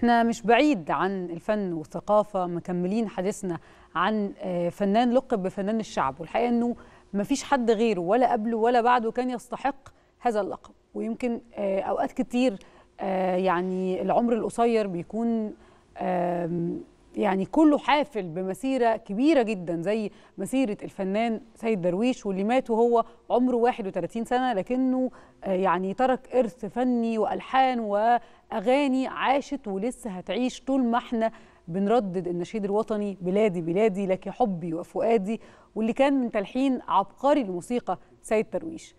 احنا مش بعيد عن الفن والثقافة مكملين حديثنا عن آه، فنان لقب بفنان الشعب والحقيقة أنه ما فيش حد غيره ولا قبله ولا بعده كان يستحق هذا اللقب ويمكن آه، أوقات كتير آه، يعني العمر القصير بيكون يعني كله حافل بمسيره كبيره جدا زي مسيره الفنان سيد درويش واللي مات وهو عمره 31 سنه لكنه آه، يعني ترك ارث فني والحان واغاني عاشت ولسه هتعيش طول ما احنا بنردد النشيد الوطني بلادي بلادي لك حبي وفؤادي واللي كان من تلحين عبقري الموسيقى سيد درويش